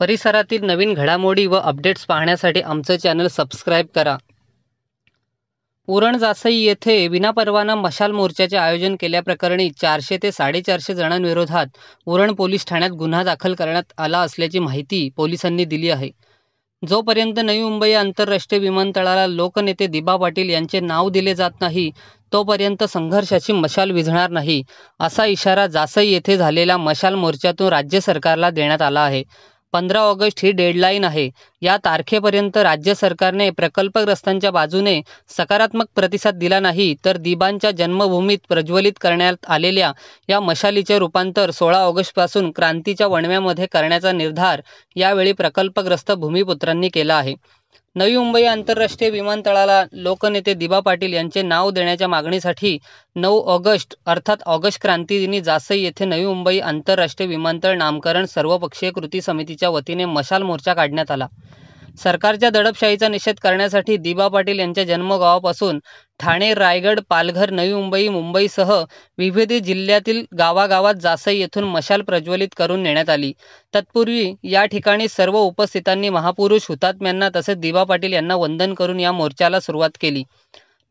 परिसरातील नवीन घडामोडी व अपडेट्स पाहण्यासाठी आमचं चॅनल सबस्क्राईब करा उरण जासई येथे विनापरवाना मशाल मोर्चाचे आयोजन केल्याप्रकरणी चारशे ते साडेचारशे जणांविरोधात उरण पोलीस ठाण्यात गुन्हा दाखल करण्यात आला असल्याची माहिती पोलिसांनी दिली आहे जोपर्यंत नवी मुंबई आंतरराष्ट्रीय विमानतळाला लोकनेते दिबा पाटील यांचे नाव दिले जात नाही तोपर्यंत संघर्षाची मशाल विझणार नाही असा इशारा जासई येथे झालेल्या मशाल मोर्चातून राज्य सरकारला देण्यात आला आहे पंधरा ऑगस्ट ही डेडलाईन आहे या तारखेपर्यंत राज्य सरकारने प्रकल्पग्रस्तांच्या बाजूने सकारात्मक प्रतिसाद दिला नाही तर दिबांच्या जन्मभूमीत प्रज्वलित करण्यात आलेल्या या मशालीचे रूपांतर सोळा ऑगस्टपासून क्रांतीच्या वणव्यामध्ये करण्याचा निर्धार यावेळी प्रकल्पग्रस्त भूमिपुत्रांनी केला आहे नवी मुंबई आंतरराष्ट्रीय विमानतळाला लोकनेते दिबा पाटील यांचे नाव देण्याच्या मागणीसाठी नऊ ऑगस्ट अर्थात ऑगस्ट क्रांती दिनी जासई येथे नवी मुंबई आंतरराष्ट्रीय विमानतळ नामकरण सर्वपक्षीय कृती समितीच्या वतीने मशाल मोर्चा काढण्यात आला सरकारच्या दडपशाहीचा निषेध करण्यासाठी दिबा पाटील यांच्या जन्मगावापासून ठाणे रायगड पालघर नवी मुंबई मुंबईसह विविध जिल्ह्यातील गावागावात जासई येथून मशाल प्रज्वलित करून नेण्यात आली तत्पूर्वी या ठिकाणी सर्व उपस्थितांनी महापुरुष हुतात्म्यांना तसेच दिबा पाटील यांना वंदन करून या मोर्चाला सुरुवात केली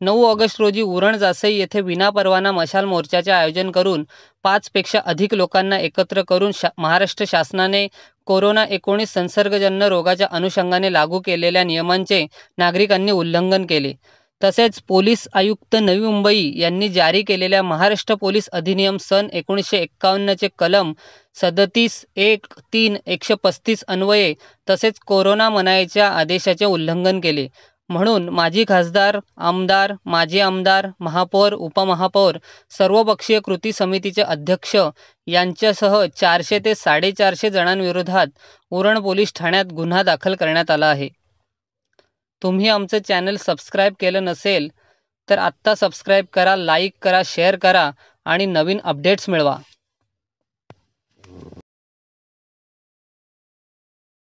नऊ ऑगस्ट रोजी उरण जासई येथे विनापरवाना मशाल मोर्चाचे आयोजन करून पाचपेक्षा अधिक लोकांना एकत्र करून शा महाराष्ट्र शासनाने कोरोना एकोणीस संसर्गजन्य रोगाच्या अनुषंगाने लागू केलेल्या नियमांचे नागरिकांनी उल्लंघन केले तसेच पोलीस आयुक्त नवी मुंबई यांनी जारी केलेल्या महाराष्ट्र पोलीस अधिनियम सन एकोणीसशे एक्कावन्नचे कलम सदतीस एक तीन एकशे पस्तीस अन्वये तसेच कोरोना मनाईच्या आदेशाचे उल्लंघन केले म्हणून माजी खासदार आमदार माजी आमदार महापौर उपमहापौर सर्वपक्षीय कृती समितीचे अध्यक्ष यांच्यासह चारशे ते साडेचारशे जणांविरोधात उरण पोलीस ठाण्यात गुन्हा दाखल करण्यात आला आहे तुम्ही आमचं चॅनल सबस्क्राईब केलं नसेल तर आत्ता सबस्क्राईब करा लाईक करा शेअर करा आणि नवीन अपडेट्स मिळवा